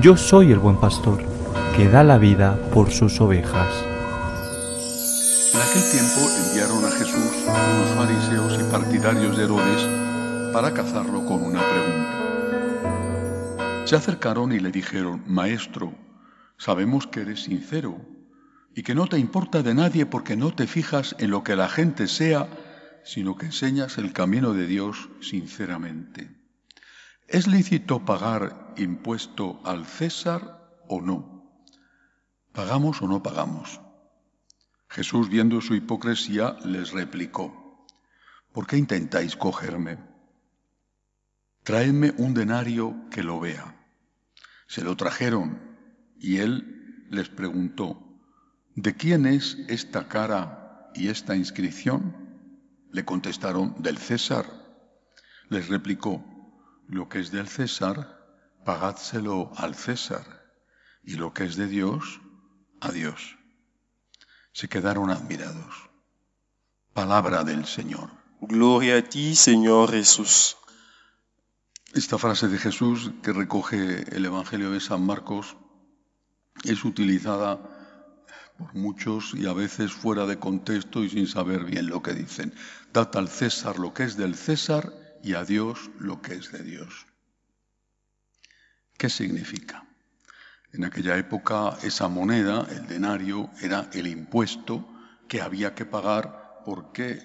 Yo soy el buen pastor, que da la vida por sus ovejas. En aquel tiempo enviaron a Jesús unos fariseos y partidarios de Herodes para cazarlo con una pregunta. Se acercaron y le dijeron, Maestro, sabemos que eres sincero y que no te importa de nadie porque no te fijas en lo que la gente sea, sino que enseñas el camino de Dios sinceramente. ¿Es lícito pagar impuesto al César o no? ¿Pagamos o no pagamos? Jesús, viendo su hipocresía, les replicó, ¿por qué intentáis cogerme? Traedme un denario que lo vea. Se lo trajeron y él les preguntó, ¿de quién es esta cara y esta inscripción? Le contestaron, del César. Les replicó, lo que es del César, pagádselo al César, y lo que es de Dios, a Dios. Se quedaron admirados. Palabra del Señor. Gloria a ti, Señor Jesús. Esta frase de Jesús que recoge el Evangelio de San Marcos es utilizada por muchos y a veces fuera de contexto y sin saber bien lo que dicen. Data al César lo que es del César y a Dios lo que es de Dios. ¿Qué significa? En aquella época esa moneda, el denario, era el impuesto que había que pagar porque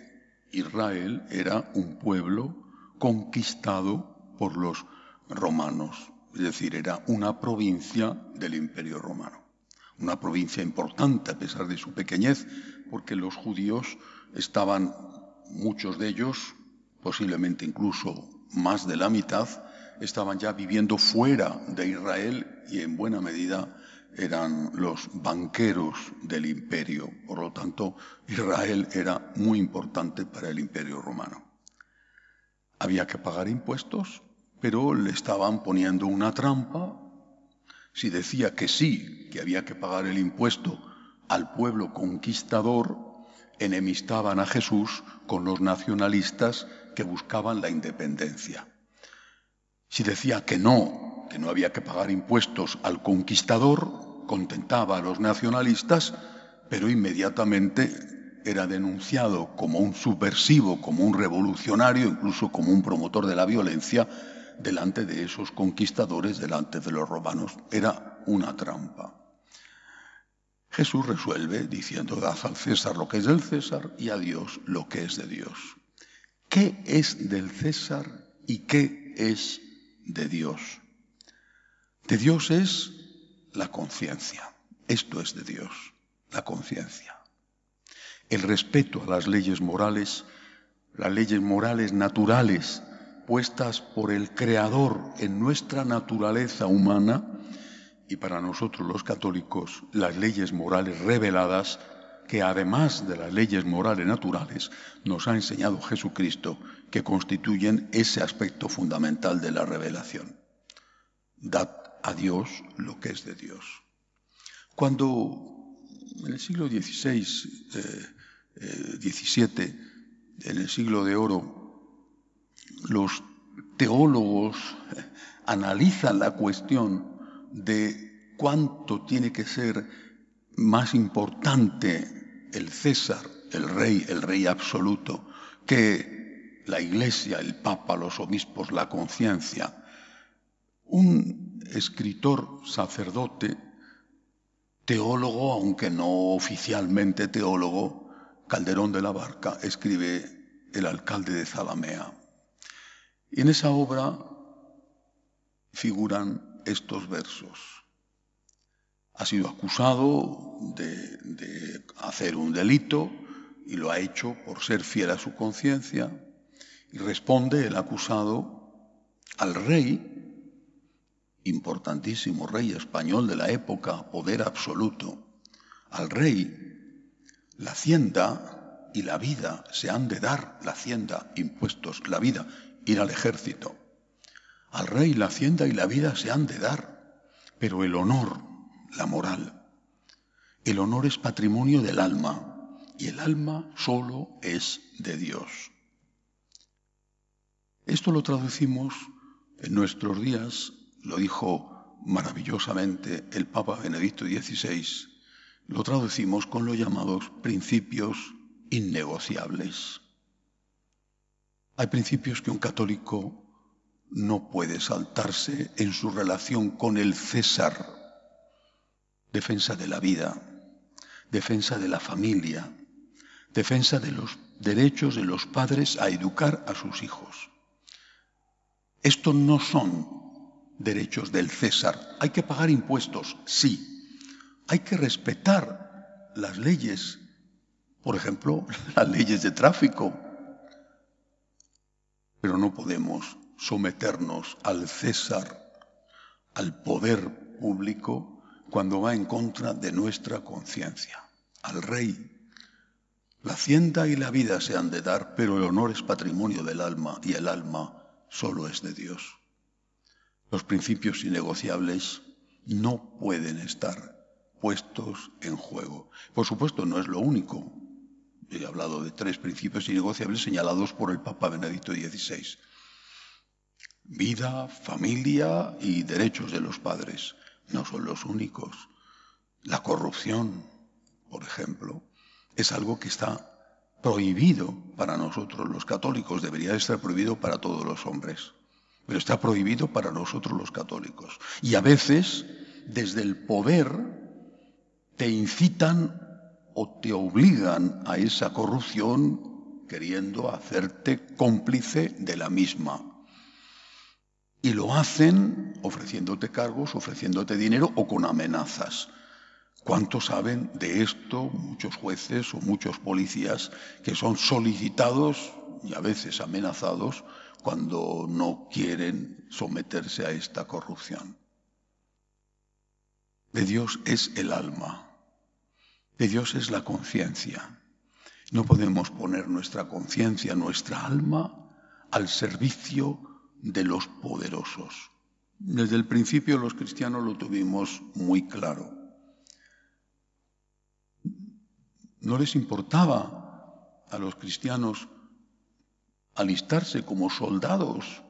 Israel era un pueblo conquistado por los romanos, es decir, era una provincia del imperio romano. Una provincia importante a pesar de su pequeñez, porque los judíos estaban, muchos de ellos, posiblemente incluso más de la mitad, estaban ya viviendo fuera de Israel y en buena medida eran los banqueros del imperio. Por lo tanto, Israel era muy importante para el imperio romano. Había que pagar impuestos, pero le estaban poniendo una trampa. Si decía que sí, que había que pagar el impuesto al pueblo conquistador, enemistaban a Jesús con los nacionalistas que buscaban la independencia. Si decía que no, que no había que pagar impuestos al conquistador, contentaba a los nacionalistas, pero inmediatamente era denunciado como un subversivo, como un revolucionario, incluso como un promotor de la violencia delante de esos conquistadores, delante de los romanos. Era una trampa. Jesús resuelve diciendo, dad al César lo que es del César y a Dios lo que es de Dios qué es del César y qué es de Dios. De Dios es la conciencia. Esto es de Dios, la conciencia. El respeto a las leyes morales, las leyes morales naturales puestas por el Creador en nuestra naturaleza humana y para nosotros los católicos las leyes morales reveladas que además de las leyes morales naturales nos ha enseñado Jesucristo, que constituyen ese aspecto fundamental de la revelación. Dad a Dios lo que es de Dios. Cuando en el siglo XVI, XVII, eh, eh, en el siglo de oro, los teólogos eh, analizan la cuestión de cuánto tiene que ser más importante el César, el rey, el rey absoluto, que la Iglesia, el Papa, los obispos, la conciencia. Un escritor sacerdote, teólogo, aunque no oficialmente teólogo, Calderón de la Barca, escribe El alcalde de Zalamea. Y en esa obra figuran estos versos ha sido acusado de, hacer un delito y lo ha hecho por ser fiel a su conciencia y responde el acusado al rey, importantísimo rey español de la época, poder absoluto, al rey, la hacienda y la vida se han de dar, la hacienda, impuestos, la vida, ir al ejército. Al rey la hacienda y la vida se han de dar, pero el honor, la moral. El honor es patrimonio del alma y el alma solo es de Dios. Esto lo traducimos en nuestros días, lo dijo maravillosamente el Papa Benedicto XVI, lo traducimos con los llamados principios innegociables. Hay principios que un católico no puede saltarse en su relación con el César, defensa de la vida, defensa de la familia, defensa de los derechos de los padres a educar a sus hijos. Estos no son derechos del César. Hay que pagar impuestos, sí. Hay que respetar las leyes, por ejemplo, las leyes de tráfico. Pero no podemos someternos al César, al poder público, cuando va en contra de nuestra conciencia. Al rey. La hacienda y la vida se han de dar, pero el honor es patrimonio del alma y el alma solo es de Dios. Los principios innegociables no pueden estar puestos en juego. Por supuesto, no es lo único. He hablado de tres principios innegociables señalados por el Papa Benedicto XVI. Vida, familia y derechos de los padres no son los únicos. La corrupción, por ejemplo, es algo que está prohibido para nosotros los católicos, debería estar prohibido para todos los hombres, pero está prohibido para nosotros los católicos. Y a veces, desde el poder, te incitan o te obligan a esa corrupción queriendo hacerte cómplice de la misma. Y lo hacen ofreciéndote cargos, ofreciéndote dinero o con amenazas. ¿Cuántos saben de esto muchos jueces o muchos policías que son solicitados y a veces amenazados cuando no quieren someterse a esta corrupción? De Dios es el alma, de Dios es la conciencia. No podemos poner nuestra conciencia, nuestra alma, al servicio de los poderosos. Desde el principio los cristianos lo tuvimos muy claro. No les importaba a los cristianos alistarse como soldados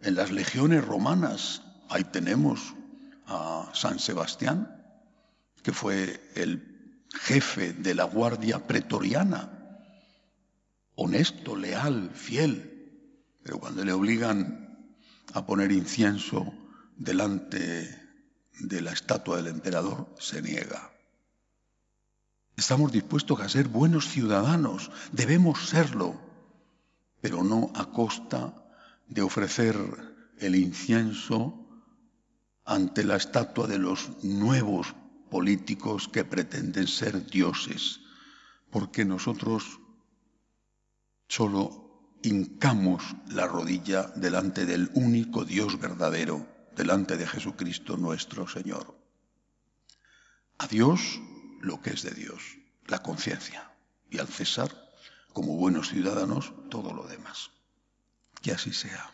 en las legiones romanas. Ahí tenemos a San Sebastián, que fue el jefe de la guardia pretoriana, honesto, leal, fiel, pero cuando le obligan a poner incienso delante de la estatua del emperador se niega. Estamos dispuestos a ser buenos ciudadanos, debemos serlo, pero no a costa de ofrecer el incienso ante la estatua de los nuevos políticos que pretenden ser dioses, porque nosotros solo hincamos la rodilla delante del único Dios verdadero delante de Jesucristo nuestro Señor. A Dios lo que es de Dios, la conciencia, y al César, como buenos ciudadanos, todo lo demás. Que así sea.